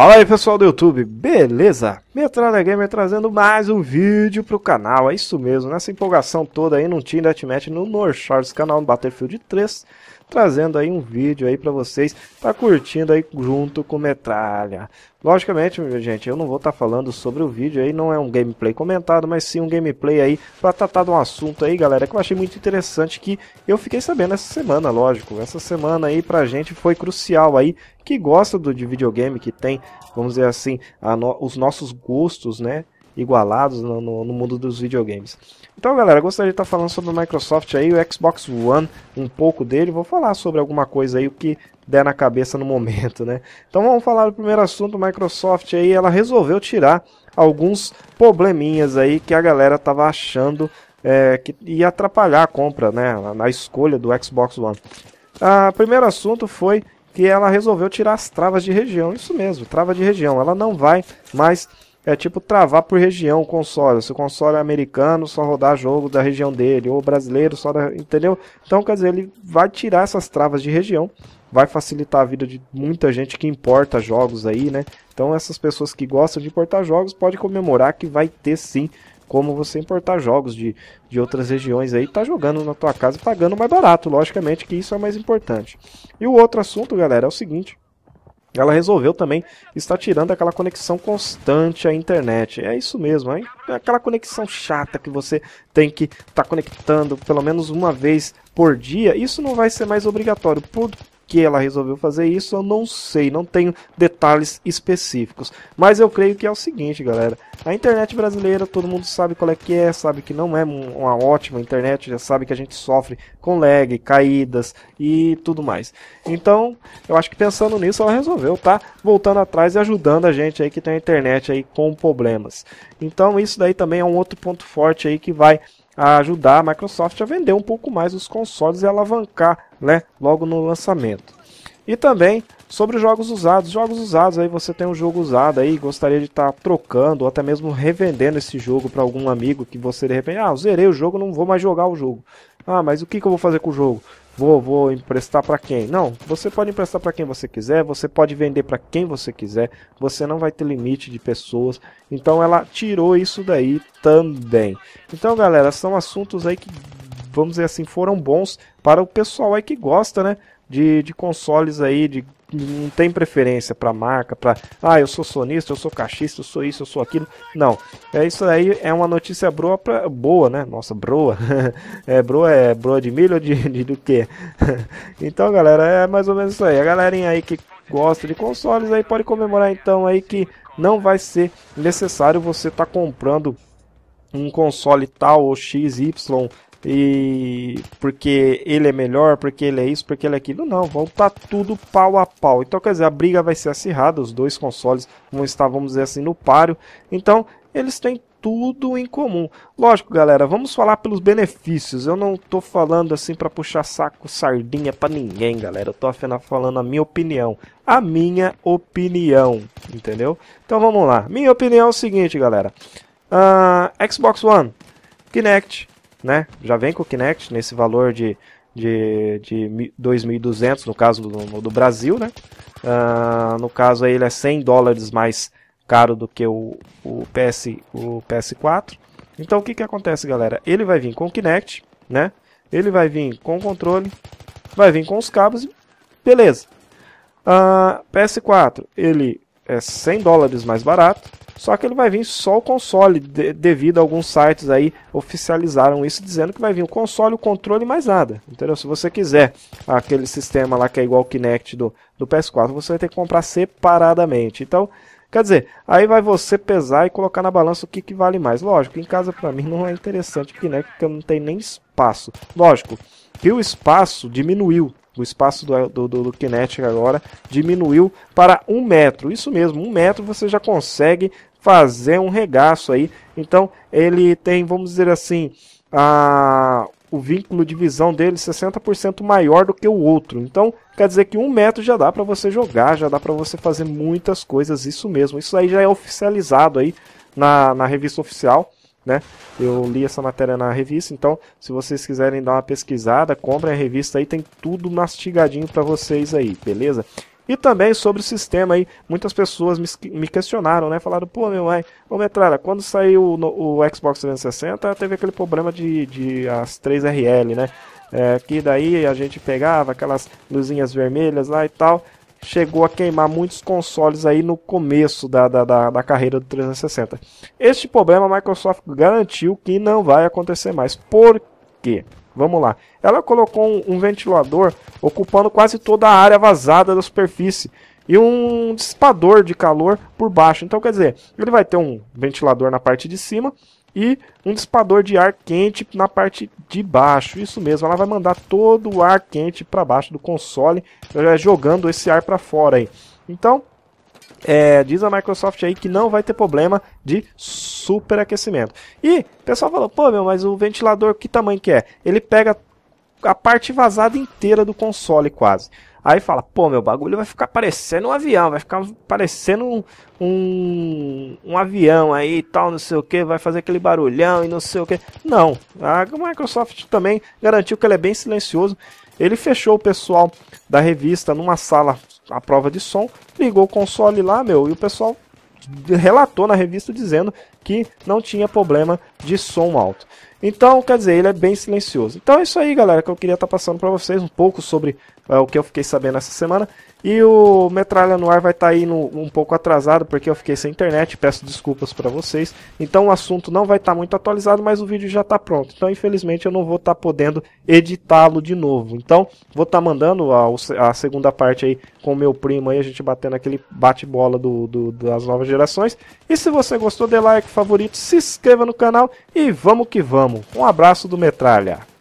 Fala aí pessoal do YouTube, beleza? Metralha Gamer trazendo mais um vídeo pro canal, é isso mesmo, nessa empolgação toda aí no Team Deathmatch no North Shores, canal do Battlefield 3 trazendo aí um vídeo aí para vocês, tá curtindo aí junto com Metralha. Logicamente, gente, eu não vou estar tá falando sobre o vídeo aí, não é um gameplay comentado, mas sim um gameplay aí para tratar de um assunto aí, galera, que eu achei muito interessante que eu fiquei sabendo essa semana, lógico. Essa semana aí pra gente foi crucial aí, que gosta do, de videogame, que tem, vamos dizer assim, no, os nossos gostos, né? igualados no, no, no mundo dos videogames. Então, galera, gostaria de estar falando sobre a Microsoft aí, o Xbox One, um pouco dele. Vou falar sobre alguma coisa aí, o que der na cabeça no momento, né? Então vamos falar do primeiro assunto, Microsoft aí, ela resolveu tirar alguns probleminhas aí que a galera tava achando é, que ia atrapalhar a compra, né, na escolha do Xbox One. O ah, primeiro assunto foi que ela resolveu tirar as travas de região, isso mesmo, trava de região, ela não vai mais é tipo travar por região o console. Se o console é americano, só rodar jogo da região dele, ou brasileiro, só da... entendeu? Então, quer dizer, ele vai tirar essas travas de região, vai facilitar a vida de muita gente que importa jogos aí, né? Então, essas pessoas que gostam de importar jogos pode comemorar que vai ter sim como você importar jogos de, de outras regiões aí, tá jogando na tua casa, pagando mais barato, logicamente que isso é mais importante. E o outro assunto, galera, é o seguinte, ela resolveu também estar tirando aquela conexão constante à internet. É isso mesmo, hein? É aquela conexão chata que você tem que estar tá conectando pelo menos uma vez por dia. Isso não vai ser mais obrigatório. Por que ela resolveu fazer isso, eu não sei, não tenho detalhes específicos. Mas eu creio que é o seguinte, galera. A internet brasileira, todo mundo sabe qual é que é, sabe que não é uma ótima internet, já sabe que a gente sofre com lag, caídas e tudo mais. Então, eu acho que pensando nisso, ela resolveu, tá? Voltando atrás e ajudando a gente aí que tem a internet aí com problemas. Então, isso daí também é um outro ponto forte aí que vai a ajudar a Microsoft a vender um pouco mais os consoles e alavancar né, logo no lançamento. E também sobre jogos usados. Jogos usados, aí você tem um jogo usado aí, gostaria de estar tá trocando ou até mesmo revendendo esse jogo para algum amigo que você de repente, ah, zerei o jogo, não vou mais jogar o jogo. Ah, mas o que, que eu vou fazer com o jogo? Vou, vou emprestar para quem? Não, você pode emprestar para quem você quiser, você pode vender para quem você quiser, você não vai ter limite de pessoas. Então ela tirou isso daí também. Então, galera, são assuntos aí que vamos dizer assim, foram bons para o pessoal aí que gosta, né? de, de consoles aí, de não tem preferência para marca, para ah, eu sou sonista, eu sou caixista, eu sou isso, eu sou aquilo. Não. É isso aí, é uma notícia boa pra, boa, né? Nossa, broa. é broa é broa de milho ou de, de do que? então, galera, é mais ou menos isso aí. A galerinha aí que gosta de consoles aí pode comemorar então aí que não vai ser necessário você estar tá comprando um console tal ou XY e porque ele é melhor, porque ele é isso, porque ele é aquilo. Não, vão estar tá tudo pau a pau. Então, quer dizer, a briga vai ser acirrada, os dois consoles vão estar, vamos dizer assim, no páreo. Então, eles têm tudo em comum. Lógico, galera, vamos falar pelos benefícios. Eu não tô falando assim para puxar saco sardinha para ninguém, galera. Eu tô apenas falando a minha opinião. A minha opinião, entendeu? Então vamos lá. Minha opinião é o seguinte, galera. Uh, Xbox One, Kinect, né? Já vem com o Kinect nesse valor de, de, de 2.200 no caso do, do Brasil, né? Uh, no caso aí ele é 100 dólares mais caro do que o, o, PS, o PS4. Então o que, que acontece, galera? Ele vai vir com o Kinect, né? Ele vai vir com o controle, vai vir com os cabos e beleza. Uh, ah, PS4, ele é 100 dólares mais barato, só que ele vai vir só o console, de, devido a alguns sites aí oficializaram isso, dizendo que vai vir o console, o controle e mais nada. Entendeu? Se você quiser aquele sistema lá que é igual o Kinect do, do PS4, você vai ter que comprar separadamente. Então, Quer dizer, aí vai você pesar e colocar na balança o que, que vale mais. Lógico, em casa para mim não é interessante o Kinect porque eu não tenho nem espaço. Lógico que o espaço diminuiu. O espaço do, do, do, do Kinect agora diminuiu para um metro. Isso mesmo, um metro você já consegue fazer um regaço aí. Então ele tem, vamos dizer assim, a, o vínculo de visão dele 60% maior do que o outro. Então quer dizer que um metro já dá para você jogar, já dá para você fazer muitas coisas, isso mesmo. Isso aí já é oficializado aí na, na revista oficial. Né? Eu li essa matéria na revista, então se vocês quiserem dar uma pesquisada, comprem a revista aí, tem tudo mastigadinho para vocês aí, beleza? E também sobre o sistema aí, muitas pessoas me questionaram, né? Falaram, pô, meu mãe, ô Metralha, quando saiu o, o Xbox 360, teve aquele problema de, de as 3RL, né? É, que daí a gente pegava aquelas luzinhas vermelhas lá e tal. Chegou a queimar muitos consoles aí no começo da, da, da, da carreira do 360. Este problema a Microsoft garantiu que não vai acontecer mais. Por quê? Vamos lá. Ela colocou um, um ventilador ocupando quase toda a área vazada da superfície e um dissipador de calor por baixo. Então, quer dizer, ele vai ter um ventilador na parte de cima e um dissipador de ar quente na parte de baixo. Isso mesmo, ela vai mandar todo o ar quente para baixo do console, jogando esse ar para fora aí. Então, é, diz a Microsoft aí que não vai ter problema de superaquecimento. E o pessoal falou, pô meu, mas o ventilador que tamanho que é? Ele pega a parte vazada inteira do console quase. Aí fala, pô, meu bagulho vai ficar parecendo um avião, vai ficar parecendo um, um, um avião aí e tal, não sei o que, vai fazer aquele barulhão e não sei o que. Não, a Microsoft também garantiu que ele é bem silencioso. Ele fechou o pessoal da revista numa sala a prova de som, ligou o console lá, meu, e o pessoal relatou na revista dizendo que não tinha problema de som alto. Então, quer dizer, ele é bem silencioso. Então é isso aí, galera, que eu queria estar tá passando para vocês um pouco sobre é, o que eu fiquei sabendo essa semana. E o Metralha no Ar vai estar tá aí no, um pouco atrasado, porque eu fiquei sem internet, peço desculpas para vocês. Então o assunto não vai estar tá muito atualizado, mas o vídeo já está pronto. Então infelizmente eu não vou estar tá podendo editá-lo de novo. Então vou estar tá mandando a, a, segunda parte aí com o meu primo aí, a gente batendo aquele bate-bola do, do, das novas gerações. E se você gostou, dê like, favorito, se inscreva no canal e vamos que vamos. Um abraço do Metralha.